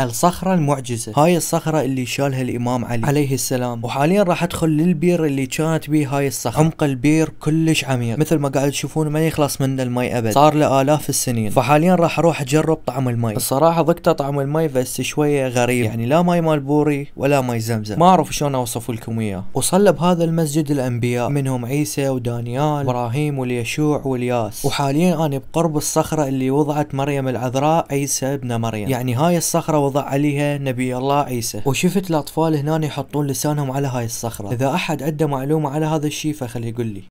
الصخرة المعجزة هاي الصخرة اللي شالها الإمام علي عليه السلام وحاليا راح أدخل للبير اللي كانت بيه هاي الصخرة عمق البير كلش عميق مثل ما قاعد تشوفون ما يخلص منه المي أبد صار له آلاف السنين فحاليا راح أروح أجرب طعم المي الصراحة ضقت طعم المي بس شوية غريب يعني لا ماي مال بوري ولا ماي زمزم ما أعرف شلون أوصف لكم إياه وصل بهذا المسجد الأنبياء منهم عيسى ودانيال وإبراهيم واليشوع والياس وحاليا أنا بقرب الصخرة اللي وضعت مريم العذراء عيسى ابن مريم يعني هاي الصخرة وضع عليها نبي الله عيسى وشفت الاطفال هنا يحطون لسانهم على هاي الصخره اذا احد عنده معلومه على هذا الشيء فخلي يقول لي